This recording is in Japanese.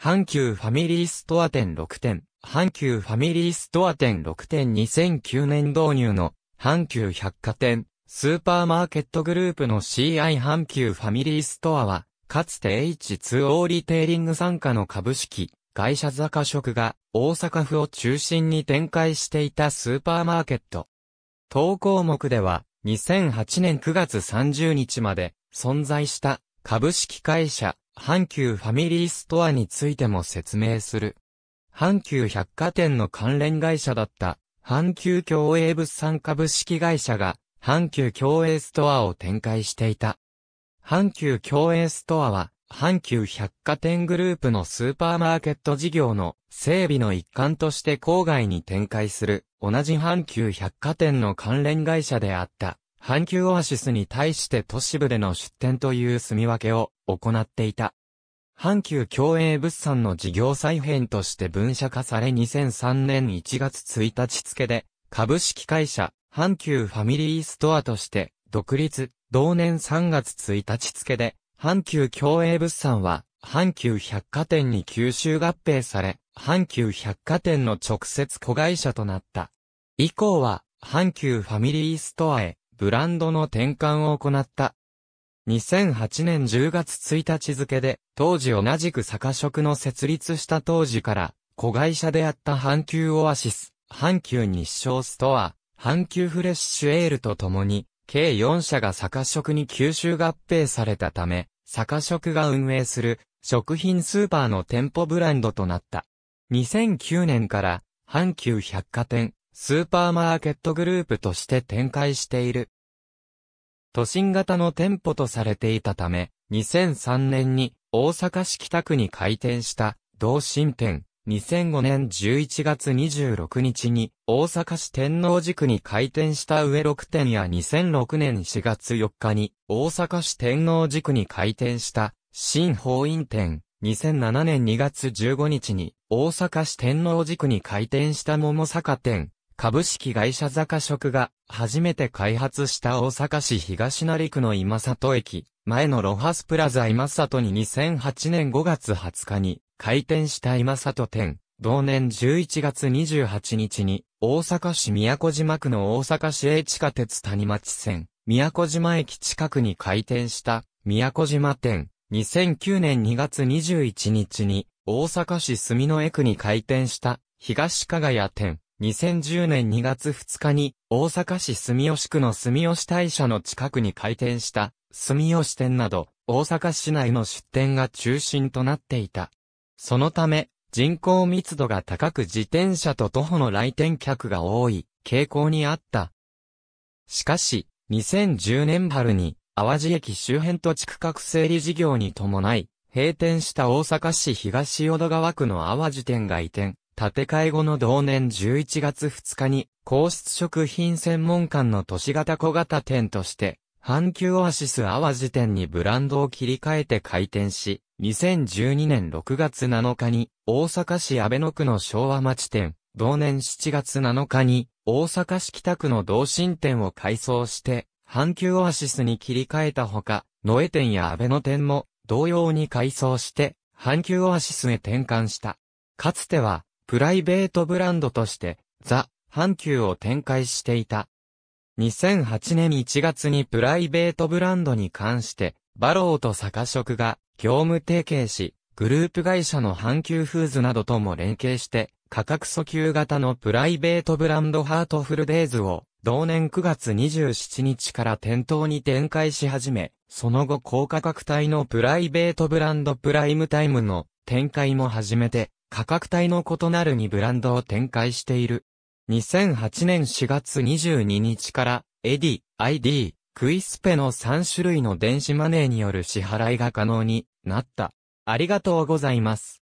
阪急ファミリーストア店6店、阪急ファミリーストア店6店2009年導入の阪急百貨店、スーパーマーケットグループの CI 阪急ファミリーストアは、かつて H2O リテイリング参加の株式、会社坂食が大阪府を中心に展開していたスーパーマーケット。当項目では、2008年9月30日まで存在した株式会社阪急ファミリーストアについても説明する。阪急百貨店の関連会社だった、阪急共栄物産株式会社が、阪急共栄ストアを展開していた。阪急共栄ストアは、阪急百貨店グループのスーパーマーケット事業の整備の一環として郊外に展開する、同じ阪急百貨店の関連会社であった、阪急オアシスに対して都市部での出店という住み分けを行っていた。阪急競栄物産の事業再編として分社化され2003年1月1日付で、株式会社、阪急ファミリーストアとして、独立、同年3月1日付で、阪急競栄物産は、阪急百貨店に吸収合併され、阪急百貨店の直接子会社となった。以降は、阪急ファミリーストアへ、ブランドの転換を行った。2008年10月1日付で、当時同じく坂食の設立した当時から、子会社であった阪急オアシス、阪急日照ストア、阪急フレッシュエールと共に、計4社が坂食に吸収合併されたため、坂食が運営する食品スーパーの店舗ブランドとなった。2009年から阪急百貨店、スーパーマーケットグループとして展開している。都心型の店舗とされていたため、2003年に大阪市北区に開店した同心店、2005年11月26日に大阪市天王寺区に開店した上6店や2006年4月4日に大阪市天王寺区に開店した新法院店、2007年2月15日に大阪市天王寺区に開店した桃坂店、株式会社坂食が初めて開発した大阪市東成区の今里駅前のロハスプラザ今里に2008年5月20日に開店した今里店。同年11月28日に大阪市宮古島区の大阪市営地下鉄谷町線宮古島駅近くに開店した宮古島店。2009年2月21日に大阪市住之江区に開店した東加賀屋店。2010年2月2日に、大阪市住吉区の住吉大社の近くに開店した、住吉店など、大阪市内の出店が中心となっていた。そのため、人口密度が高く自転車と徒歩の来店客が多い傾向にあった。しかし、2010年春に、淡路駅周辺土地区画整理事業に伴い、閉店した大阪市東淀川区の淡路店が移転、建て替え後の同年11月2日に、皇室食品専門館の都市型小型店として、阪急オアシス淡路店にブランドを切り替えて開店し、2012年6月7日に、大阪市安倍野区の昭和町店、同年7月7日に、大阪市北区の同心店を改装して、阪急オアシスに切り替えたほか、野江店や安倍野店も、同様に改装して、阪急オアシスへ転換した。かつては、プライベートブランドとして、ザ・阪急を展開していた。2008年1月にプライベートブランドに関して、バローと坂食が業務提携し、グループ会社の阪急フーズなどとも連携して、価格訴求型のプライベートブランドハートフルデイズを、同年9月27日から店頭に展開し始め、その後高価格帯のプライベートブランドプライムタイムの展開も始めて、価格帯の異なる2ブランドを展開している。2008年4月22日から、エディ、ID、クイスペの3種類の電子マネーによる支払いが可能になった。ありがとうございます。